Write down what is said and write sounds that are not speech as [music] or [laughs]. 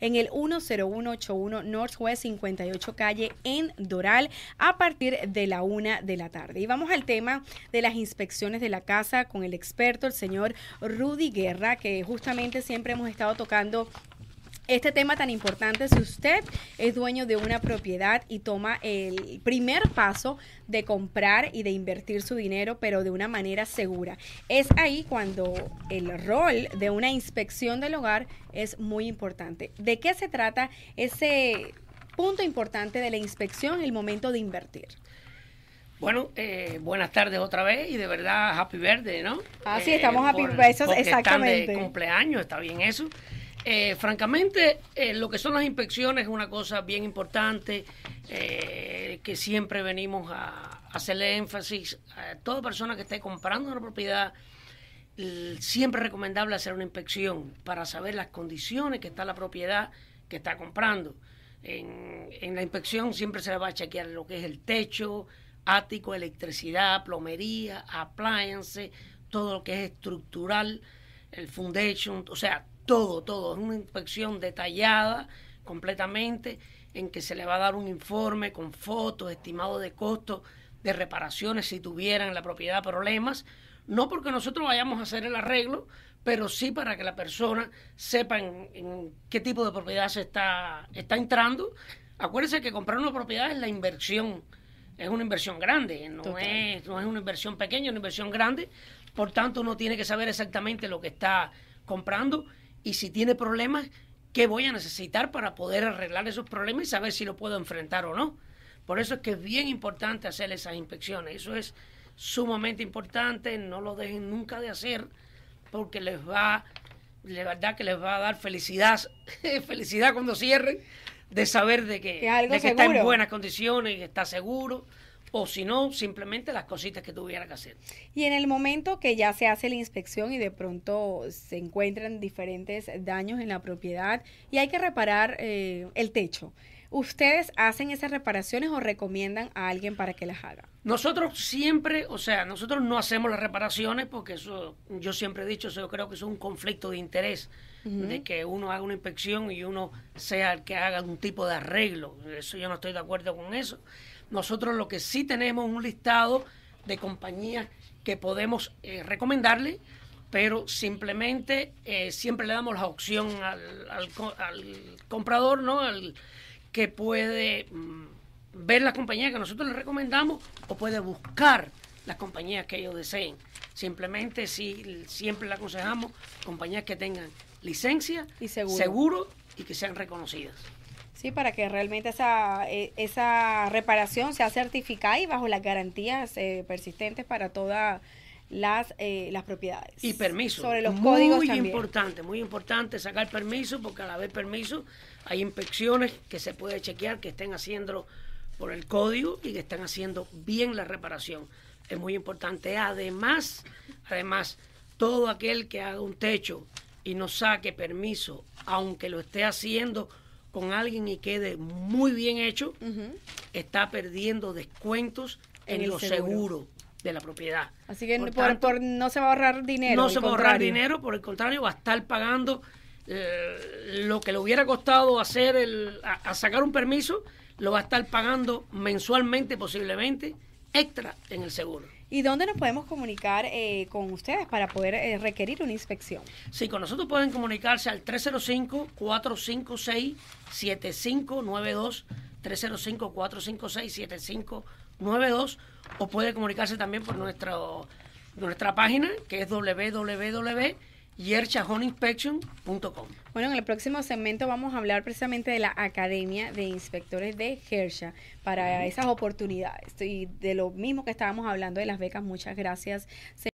en el 10181 Northwest 58 Calle en Doral a partir de la una de la tarde. Y vamos al tema de las inspecciones de la casa con el experto, el señor Rudy Guerra, que justamente siempre hemos estado tocando este tema tan importante si usted es dueño de una propiedad y toma el primer paso de comprar y de invertir su dinero, pero de una manera segura. Es ahí cuando el rol de una inspección del hogar es muy importante. ¿De qué se trata ese punto importante de la inspección en el momento de invertir? Bueno, eh, buenas tardes otra vez y de verdad happy verde, ¿no? Ah, sí, estamos eh, happy verde, exactamente. de cumpleaños, está bien eso. Eh, francamente, eh, lo que son las inspecciones es una cosa bien importante, eh, que siempre venimos a, hacerle énfasis a toda persona que esté comprando una propiedad. Siempre es recomendable hacer una inspección para saber las condiciones que está la propiedad que está comprando. En, la inspección siempre se le va a chequear lo que es el techo, ático, electricidad, plomería, appliance, todo lo que es estructural, el foundation, o sea, todo, todo. Es una inspección detallada completamente en que se le va a dar un informe con fotos, estimado de costo de reparaciones si tuvieran en la propiedad problemas. No porque nosotros vayamos a hacer el arreglo, pero sí para que la persona sepa en, qué tipo de propiedad se está, entrando. Acuérdense que comprar una propiedad es la inversión, es una inversión grande, no es, no es una inversión pequeña, es una inversión grande. Por tanto, uno tiene que saber exactamente lo que está comprando y si tiene problemas, qué voy a necesitar para poder arreglar esos problemas y saber si lo puedo enfrentar o no. Por eso es que es bien importante hacer esas inspecciones. Eso es sumamente importante, no lo dejen nunca de hacer porque les va, de verdad que les va a dar felicidad, [laughs] felicidad cuando cierren, de saber de que, está en buenas condiciones y que está seguro o si no, simplemente las cositas que tuviera que hacer. Y en el momento que ya se hace la inspección y de pronto se encuentran diferentes daños en la propiedad y hay que reparar eh, el techo, ¿ustedes hacen esas reparaciones o recomiendan a alguien para que las haga? Nosotros siempre, o sea, nosotros no hacemos las reparaciones porque eso, yo siempre he dicho, eso, yo creo que es un conflicto de interés, de que uno haga una inspección y uno sea el que haga un tipo de arreglo. Eso yo no estoy de acuerdo con eso. Nosotros lo que sí tenemos es un listado de compañías que podemos eh, recomendarle, pero simplemente eh, siempre le damos la opción al, comprador, ¿no? Al que puede mm, ver las compañías que nosotros le recomendamos o puede buscar las compañías que ellos deseen. Simplemente si siempre le aconsejamos compañías que tengan licencia, seguro. seguro y que sean reconocidas. Sí, para que realmente esa, eh, esa reparación sea certificada y bajo las garantías eh, persistentes para todas las, eh, las propiedades. Y permiso. Sobre los muy códigos. Muy importante, muy importante sacar permiso porque a la vez permiso hay inspecciones que se puede chequear que estén haciendo por el código y que están haciendo bien la reparación. Es muy importante. Además, además, todo aquel que haga un techo y no saque permiso, aunque lo esté haciendo con alguien y quede muy bien hecho, está perdiendo descuentos en, lo los seguro. seguros de la propiedad. Así que por no se va a ahorrar dinero. No se va a ahorrar dinero, por el contrario, va a estar pagando eh, lo que le hubiera costado hacer el, sacar un permiso, lo va a estar pagando mensualmente posiblemente extra en el seguro. ¿Y dónde nos podemos comunicar eh, con ustedes para poder eh, requerir una inspección? Sí, con nosotros pueden comunicarse al 305-456-7592, 305-456-7592, o puede comunicarse también por nuestro, nuestra página que es www y Bueno, en el próximo segmento vamos a hablar precisamente de la Academia de Inspectores de Hersha para esas oportunidades y de lo mismo que estábamos hablando de las becas. Muchas gracias,